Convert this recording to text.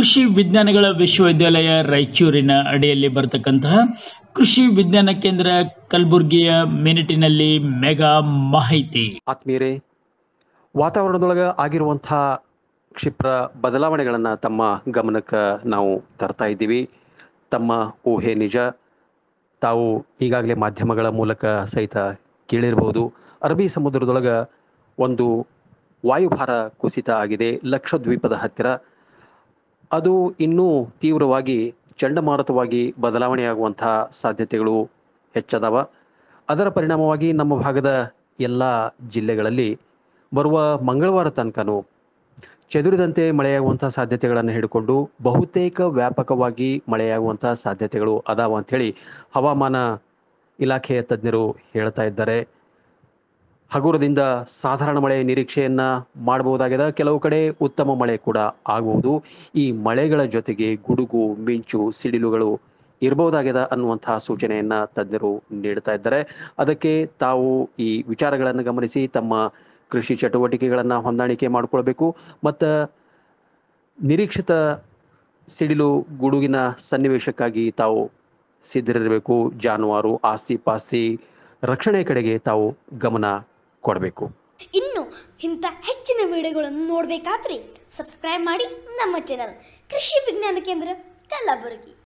ಕೃಷಿ ವಿಜ್ಞಾನಗಳ ವಿಶ್ವವಿದ್ಯಾಲಯ ರಾಯಚೂರಿನ ಅಡಿಯಲ್ಲಿ ಬರತಕ್ಕಂತಹ ಕೃಷಿ ವಿಜ್ಞಾನ ಕೇಂದ್ರ ಕಲಬುರಗಿಯ ಮಿನಿಟಿನಲ್ಲಿ ಮೆಗಾ ಮಾಹಿತಿ ಆತ್ಮೀಯರೇ ವಾತಾವರಣದೊಳಗೆ ಆಗಿರುವಂತಹ ಕ್ಷಿಪ್ರ ಬದಲಾವಣೆಗಳನ್ನು ತಮ್ಮ ಗಮನಕ್ಕೆ ನಾವು ತರ್ತಾ ಇದ್ದೀವಿ ತಮ್ಮ ಊಹೆ ನಿಜ ತಾವು ಈಗಾಗಲೇ ಮಾಧ್ಯಮಗಳ ಮೂಲಕ ಸಹಿತ ಕೇಳಿರಬಹುದು ಅರಬಿ ಸಮುದ್ರದೊಳಗೆ ಒಂದು ವಾಯುಭಾರ ಕುಸಿತ ಆಗಿದೆ ಲಕ್ಷದ್ವೀಪದ ಹತ್ತಿರ ಅದು ಇನ್ನೂ ತೀವ್ರವಾಗಿ ಚಂಡಮಾರುತವಾಗಿ ಬದಲಾವಣೆಯಾಗುವಂತಹ ಸಾಧ್ಯತೆಗಳು ಹೆಚ್ಚದವ ಅದರ ಪರಿಣಾಮವಾಗಿ ನಮ್ಮ ಭಾಗದ ಎಲ್ಲ ಜಿಲ್ಲೆಗಳಲ್ಲಿ ಬರುವ ಮಂಗಳವಾರ ತನಕನೂ ಚದುರಿದಂತೆ ಮಳೆಯಾಗುವಂಥ ಸಾಧ್ಯತೆಗಳನ್ನು ಹಿಡ್ಕೊಂಡು ಬಹುತೇಕ ವ್ಯಾಪಕವಾಗಿ ಮಳೆಯಾಗುವಂಥ ಸಾಧ್ಯತೆಗಳು ಅದಾವ ಅಂಥೇಳಿ ಹವಾಮಾನ ಇಲಾಖೆಯ ತಜ್ಞರು ಹೇಳ್ತಾ ಇದ್ದಾರೆ ಹಗುರದಿಂದ ಸಾಧಾರಣ ಮಳೆ ನಿರೀಕ್ಷೆಯನ್ನ ಮಾಡಬಹುದಾಗಿದೆ ಕೆಲವು ಕಡೆ ಉತ್ತಮ ಮಳೆ ಕೂಡ ಆಗಬಹುದು ಈ ಮಳೆಗಳ ಜೊತೆಗೆ ಗುಡುಗು ಮಿಂಚು ಸಿಡಿಲುಗಳು ಇರಬಹುದಾಗಿದೆ ಅನ್ನುವಂತಹ ಸೂಚನೆಯನ್ನ ತಜ್ಞರು ನೀಡ್ತಾ ಇದ್ದಾರೆ ಅದಕ್ಕೆ ತಾವು ಈ ವಿಚಾರಗಳನ್ನು ಗಮನಿಸಿ ತಮ್ಮ ಕೃಷಿ ಚಟುವಟಿಕೆಗಳನ್ನು ಹೊಂದಾಣಿಕೆ ಮಾಡಿಕೊಳ್ಬೇಕು ಮತ್ತು ನಿರೀಕ್ಷಿತ ಸಿಡಿಲು ಗುಡುಗಿನ ಸನ್ನಿವೇಶಕ್ಕಾಗಿ ತಾವು ಸಿದ್ಧರಿರಬೇಕು ಜಾನುವಾರು ಆಸ್ತಿ ಪಾಸ್ತಿ ರಕ್ಷಣೆ ಕಡೆಗೆ ತಾವು ಗಮನ ಕೊಡಬೇಕು ಇನ್ನು ಇಂಥ ಹೆಚ್ಚಿನ ವಿಡಿಯೋಗಳನ್ನು ನೋಡಬೇಕಾದ್ರೆ ಸಬ್ಸ್ಕ್ರೈಬ್ ಮಾಡಿ ನಮ್ಮ ಚಾನಲ್ ಕೃಷಿ ವಿಜ್ಞಾನ ಕೇಂದ್ರ ಕಲಬುರಗಿ